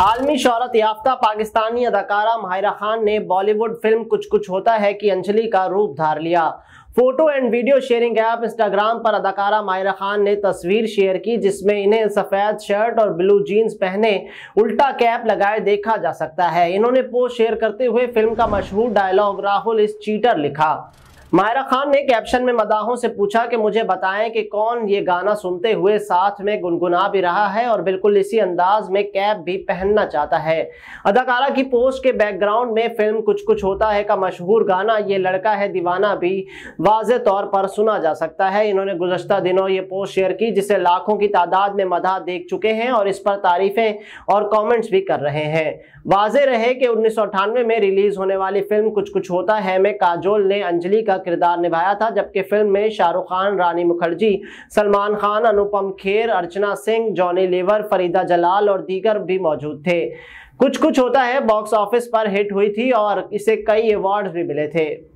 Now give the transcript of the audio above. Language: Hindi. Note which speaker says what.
Speaker 1: आलमी शहरत याफ्ता पाकिस्तानी अदाकारा माहिरा खान ने बॉलीवुड फिल्म कुछ कुछ होता है कि अंजलि का रूप धार लिया photo and video sharing app Instagram पर अदाकारा माहिरा खान ने तस्वीर शेयर की जिसमें इन्हें सफ़ेद शर्ट और ब्लू जीन्स पहने उल्टा कैप लगाए देखा जा सकता है इन्होंने पोस्ट शेयर करते हुए फिल्म का मशहूर डायलॉग राहुल इस चीटर लिखा माहिरा खान ने कैप्शन में मदाहों से पूछा कि मुझे बताएं कि कौन ये गाना सुनते हुए साथ में गुनगुना भी रहा है और बिल्कुल इसी अंदाज में कैप भी पहनना चाहता है अदाकारा की पोस्ट के बैकग्राउंड में फिल्म कुछ कुछ होता है का मशहूर गाना ये लड़का है दीवाना भी वाज तौर पर सुना जा सकता है इन्होंने गुजशत दिनों ये पोस्ट शेयर की जिसे लाखों की तादाद में मदा देख चुके हैं और इस पर तारीफें और कॉमेंट्स भी कर रहे हैं वाज रहे कि उन्नीस में रिलीज होने वाली फिल्म कुछ कुछ होता है में काजोल ने अंजलि का किरदार निभाया था जबकि फिल्म में शाहरुख खान रानी मुखर्जी सलमान खान अनुपम खेर अर्चना सिंह जॉनी लेवर फरीदा जलाल और दीगर भी मौजूद थे कुछ कुछ होता है बॉक्स ऑफिस पर हिट हुई थी और इसे कई अवार्ड भी मिले थे